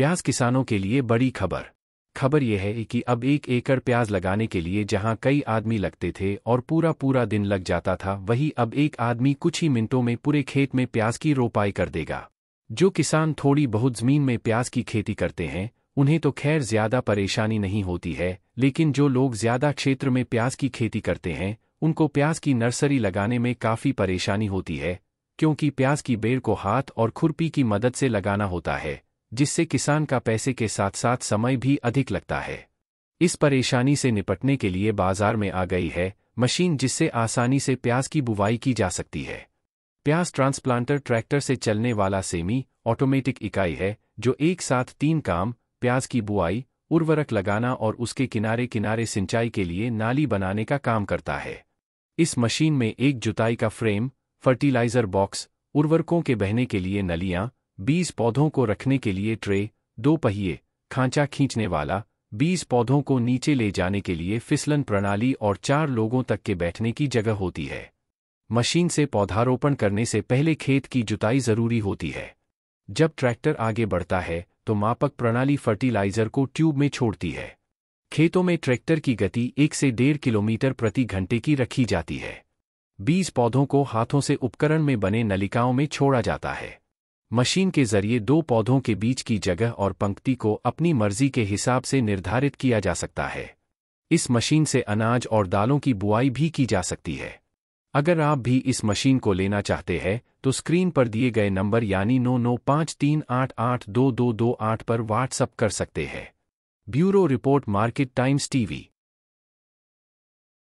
प्याज किसानों के लिए बड़ी खबर खबर यह है कि अब एक एकड़ प्याज लगाने के लिए जहां कई आदमी लगते थे और पूरा पूरा दिन लग जाता था वही अब एक आदमी कुछ ही मिनटों में पूरे खेत में प्याज की रोपाई कर देगा जो किसान थोड़ी बहुत जमीन में प्याज की खेती करते हैं उन्हें तो खैर ज्यादा परेशानी नहीं होती है लेकिन जो लोग ज्यादा क्षेत्र में प्याज की खेती करते हैं उनको प्याज की नर्सरी लगाने में काफ़ी परेशानी होती है क्योंकि प्याज की बेड़ को हाथ और खुरपी की मदद से लगाना होता है जिससे किसान का पैसे के साथ साथ समय भी अधिक लगता है इस परेशानी से निपटने के लिए बाजार में आ गई है मशीन जिससे आसानी से प्याज की बुवाई की जा सकती है प्याज ट्रांसप्लांटर ट्रैक्टर से चलने वाला सेमी ऑटोमेटिक इकाई है जो एक साथ तीन काम प्याज की बुआई उर्वरक लगाना और उसके किनारे किनारे सिंचाई के लिए नाली बनाने का काम करता है इस मशीन में एक जुताई का फ्रेम फर्टिलाइजर बॉक्स उर्वरकों के बहने के लिए नलियां बीस पौधों को रखने के लिए ट्रे दो पहिए खांचा खींचने वाला बीस पौधों को नीचे ले जाने के लिए फिसलन प्रणाली और चार लोगों तक के बैठने की जगह होती है मशीन से पौधारोपण करने से पहले खेत की जुताई जरूरी होती है जब ट्रैक्टर आगे बढ़ता है तो मापक प्रणाली फर्टिलाइजर को ट्यूब में छोड़ती है खेतों में ट्रैक्टर की गति एक से डेढ़ किलोमीटर प्रति घंटे की रखी जाती है बीज पौधों को हाथों से उपकरण में बने नलिकाओं में छोड़ा जाता है मशीन के जरिए दो पौधों के बीच की जगह और पंक्ति को अपनी मर्जी के हिसाब से निर्धारित किया जा सकता है इस मशीन से अनाज और दालों की बुआई भी की जा सकती है अगर आप भी इस मशीन को लेना चाहते हैं तो स्क्रीन पर दिए गए नंबर यानी नौ नौ पाँच तीन आठ आठ दो दो दो आठ पर व्हाट्सअप कर सकते हैं bureau report Market Times TV